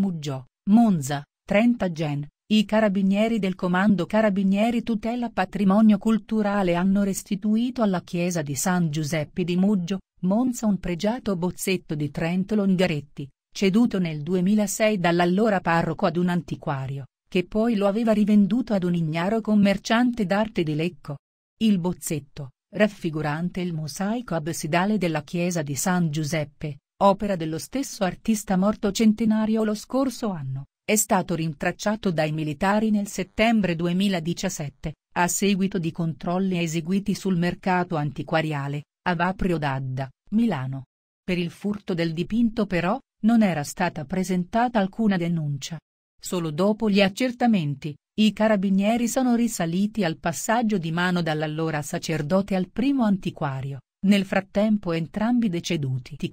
Muggio, Monza, Trenta Gen, i carabinieri del Comando Carabinieri Tutela Patrimonio Culturale hanno restituito alla chiesa di San Giuseppe di Muggio, Monza un pregiato bozzetto di Trento Longaretti, ceduto nel 2006 dall'allora parroco ad un antiquario, che poi lo aveva rivenduto ad un ignaro commerciante d'arte di Lecco. Il bozzetto, raffigurante il mosaico absidale della chiesa di San Giuseppe, opera dello stesso artista morto centenario lo scorso anno, è stato rintracciato dai militari nel settembre 2017, a seguito di controlli eseguiti sul mercato antiquariale, a Vaprio d'Adda, Milano. Per il furto del dipinto però, non era stata presentata alcuna denuncia. Solo dopo gli accertamenti, i carabinieri sono risaliti al passaggio di mano dall'allora sacerdote al primo antiquario, nel frattempo entrambi deceduti.